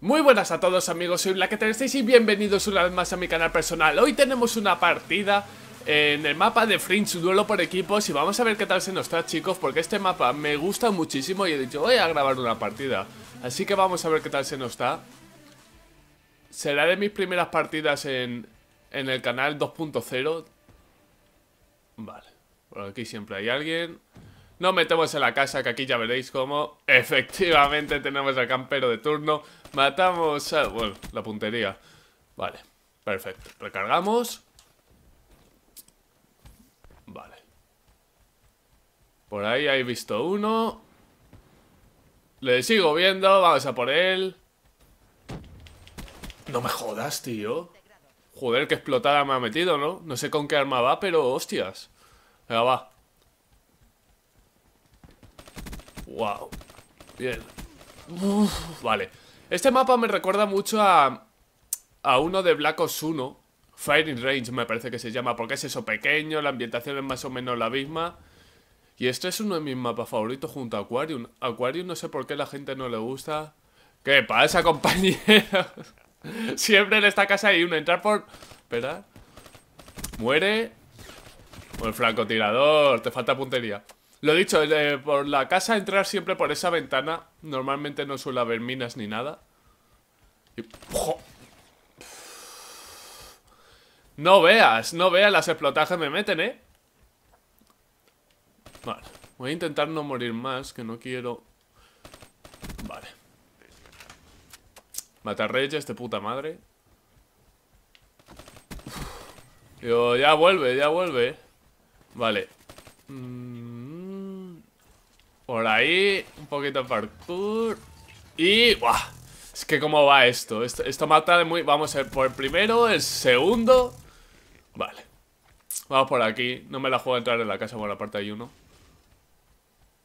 Muy buenas a todos amigos, soy que 36 y bienvenidos una vez más a mi canal personal. Hoy tenemos una partida en el mapa de Fringe Duelo por equipos y vamos a ver qué tal se nos está, chicos porque este mapa me gusta muchísimo y he dicho voy a grabar una partida. Así que vamos a ver qué tal se nos da. Será de mis primeras partidas en, en el canal 2.0. Vale, por aquí siempre hay alguien. No metemos en la casa, que aquí ya veréis cómo efectivamente tenemos al campero de turno. Matamos a... Bueno, la puntería. Vale, perfecto. Recargamos. Vale. Por ahí hay visto uno. Le sigo viendo, vamos a por él. No me jodas, tío. Joder, que explotada me ha metido, ¿no? No sé con qué arma va, pero hostias. Venga, va. Wow. Bien. vale. Este mapa me recuerda mucho a, a uno de Black Ops 1. Firing Range me parece que se llama, porque es eso pequeño, la ambientación es más o menos la misma. Y este es uno de mis mapas favoritos junto a Aquarium. Aquarium no sé por qué la gente no le gusta. ¿Qué pasa, compañeros? Siempre en esta casa hay uno. Entrar por... Espera Muere. O el francotirador. Te falta puntería. Lo dicho, por la casa entrar siempre por esa ventana. Normalmente no suele haber minas ni nada. No veas, no veas las explotajes me meten, ¿eh? Vale, voy a intentar no morir más, que no quiero... Vale. Matar reyes de puta madre. Yo ya vuelve, ya vuelve. Vale. Mmm por ahí, un poquito de parkour. Y... ¡buah! Es que cómo va esto. esto. Esto, mata de muy... Vamos a por el primero, el segundo. Vale. Vamos por aquí. No me la juego a entrar en la casa por la parte de uno.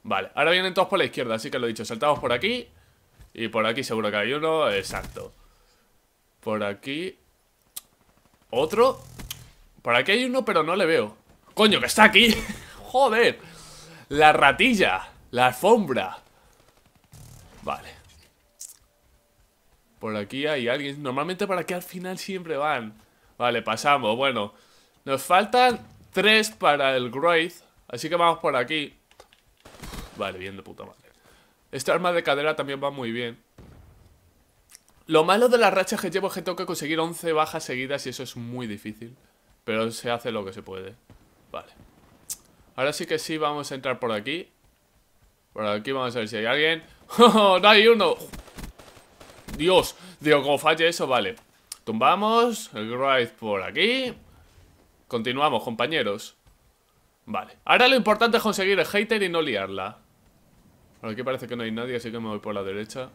Vale. Ahora vienen todos por la izquierda, así que lo he dicho. Saltamos por aquí. Y por aquí seguro que hay uno. Exacto. Por aquí. Otro. Por aquí hay uno, pero no le veo. ¡Coño, que está aquí! ¡Joder! La ratilla. La alfombra. Vale. Por aquí hay alguien. Normalmente para que al final siempre van. Vale, pasamos. Bueno. Nos faltan tres para el Graith Así que vamos por aquí. Vale, bien de puta madre. Esta arma de cadera también va muy bien. Lo malo de las rachas que llevo es que tengo que conseguir 11 bajas seguidas y eso es muy difícil. Pero se hace lo que se puede. Vale. Ahora sí que sí vamos a entrar por aquí. Por aquí vamos a ver si hay alguien. ¡Oh, ¡No hay uno! Dios, digo, como falle eso, vale. Tumbamos, el ride por aquí. Continuamos, compañeros. Vale. Ahora lo importante es conseguir el hater y no liarla. Por aquí parece que no hay nadie, así que me voy por la derecha.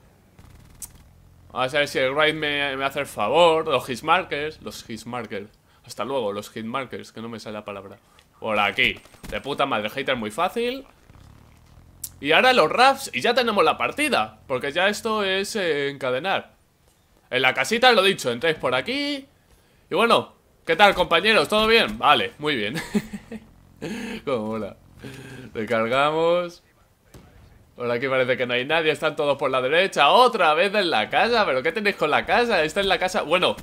Vamos a ver si el Gride me, me hace el favor. Los hitmarkers. Los hitmarkers. Hasta luego, los hitmarkers, que no me sale la palabra. Por aquí. De puta madre, hater muy fácil. Y ahora los raps y ya tenemos la partida. Porque ya esto es eh, encadenar. En la casita, lo dicho, entréis por aquí. Y bueno, ¿qué tal compañeros? ¿Todo bien? Vale, muy bien. Como mola. Recargamos. Por aquí parece que no hay nadie, están todos por la derecha Otra vez en la casa, pero ¿qué tenéis con la casa? está en la casa, bueno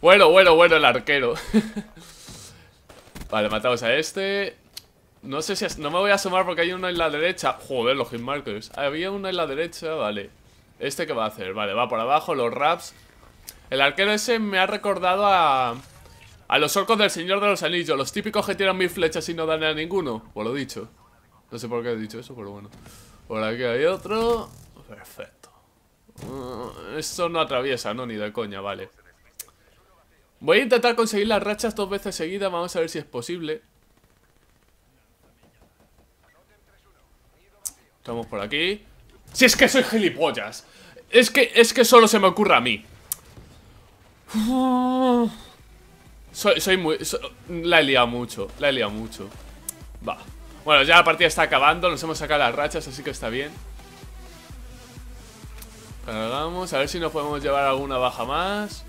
Bueno, bueno, bueno, el arquero Vale, matamos a este no sé si... no me voy a asomar porque hay uno en la derecha. Joder, los hitmarkers. Había uno en la derecha, vale. ¿Este qué va a hacer? Vale, va por abajo, los raps. El arquero ese me ha recordado a... A los orcos del Señor de los Anillos. Los típicos que tiran mil flechas y no dan a ninguno. Por pues lo dicho. No sé por qué he dicho eso, pero bueno. Por aquí hay otro. Perfecto. Uh, esto no atraviesa, ¿no? Ni de coña, vale. Voy a intentar conseguir las rachas dos veces seguidas. Vamos a ver si es posible. Estamos por aquí. Si es que soy gilipollas. Es que, es que solo se me ocurre a mí. Soy, soy muy... la he liado mucho, la he liado mucho. Va. Bueno, ya la partida está acabando, nos hemos sacado las rachas, así que está bien. Cargamos, a ver si nos podemos llevar alguna baja más.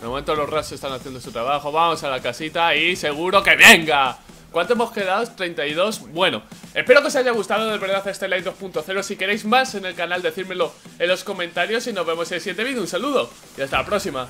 De momento los rats están haciendo su trabajo. Vamos a la casita y seguro que venga. ¿Cuánto hemos quedado? 32. Bueno, espero que os haya gustado de verdad este Live 2.0. Si queréis más en el canal, decírmelo en los comentarios y nos vemos en el siguiente vídeo. Un saludo y hasta la próxima.